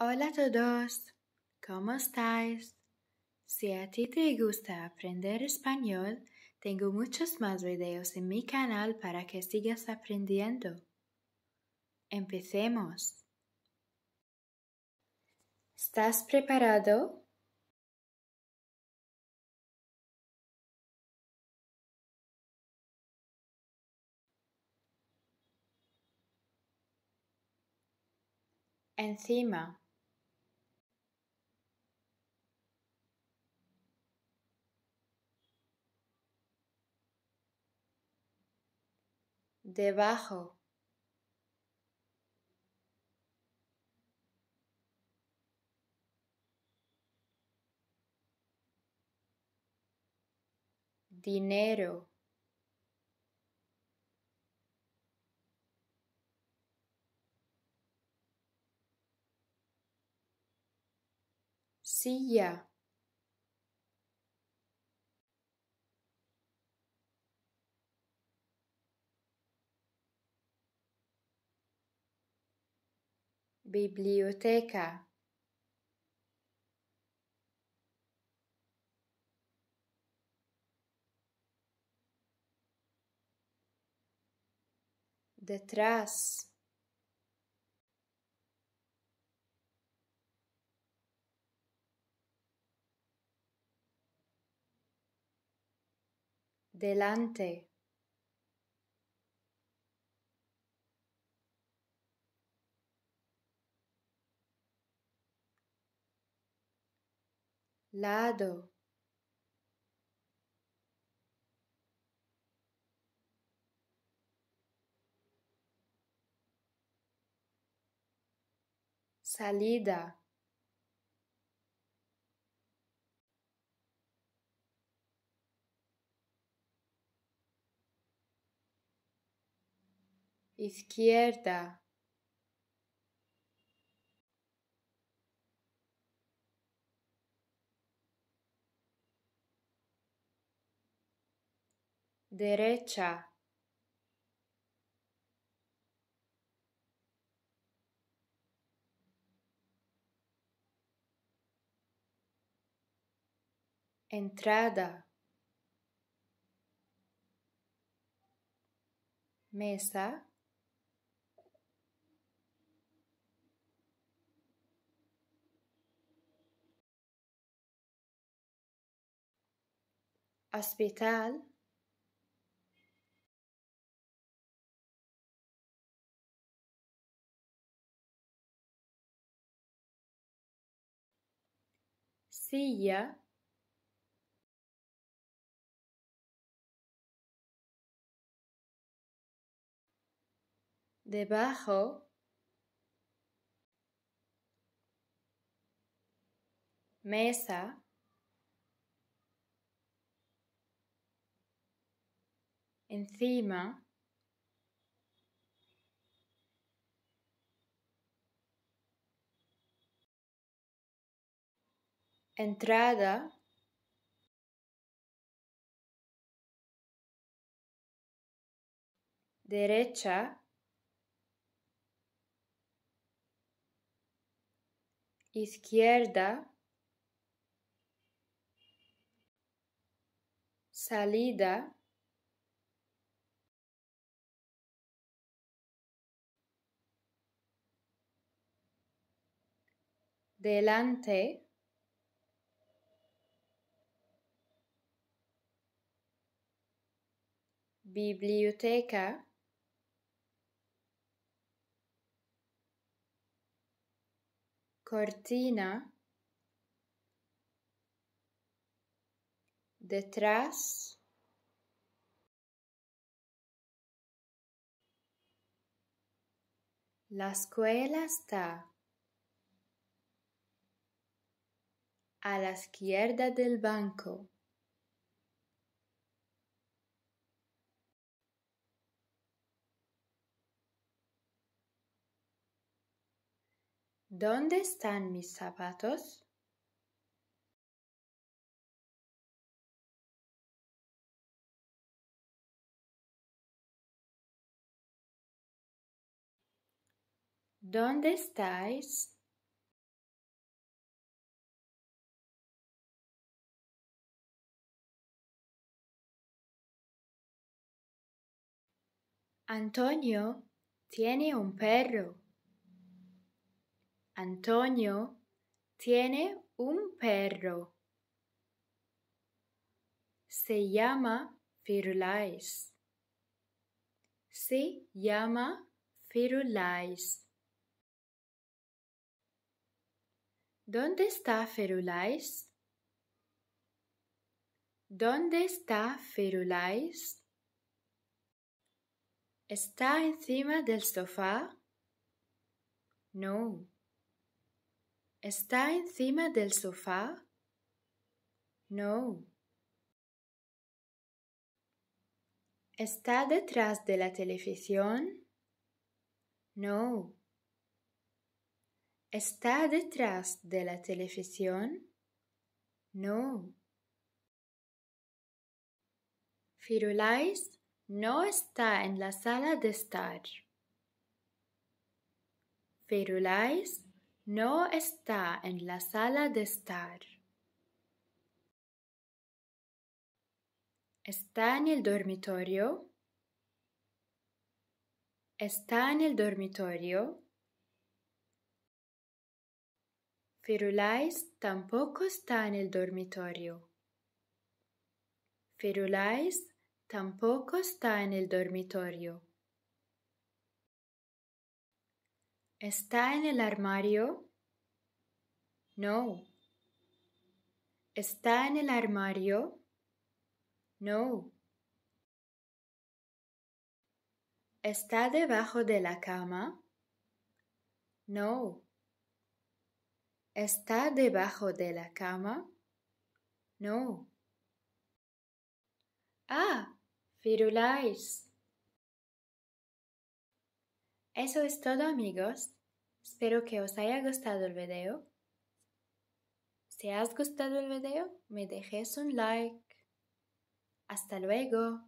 Hola a todos, ¿cómo estáis? Si a ti te gusta aprender español, tengo muchos más videos en mi canal para que sigas aprendiendo. Empecemos. ¿Estás preparado? Encima. debajo dinero silla biblioteca detrás delante lado salida esquerda derecha entrada mesa hospital silla debajo mesa encima entrada derecha izquierda salida delante biblioteca cortina detrás la escuela está a la izquierda del banco ¿Dónde están mis zapatos? ¿Dónde estáis? Antonio tiene un perro. Antonio tiene un perro. Se llama Firulais. Se llama Firulais. ¿Dónde está Firulais? ¿Dónde está Firulais? ¿Está encima del sofá? No. ¿Está encima del sofá? No. ¿Está detrás de la televisión? No. ¿Está detrás de la televisión? No. Firulais no está en la sala de estar. Firulais no está en la sala de estar. Está en el dormitorio. Está en el dormitorio. Firulais tampoco está en el dormitorio. Firulais tampoco está en el dormitorio. ¿Está en el armario? No. ¿Está en el armario? No. ¿Está debajo de la cama? No. ¿Está debajo de la cama? No. Ah, Firulais. Eso es todo amigos. Espero que os haya gustado el video. Si has gustado el video, me dejes un like. Hasta luego.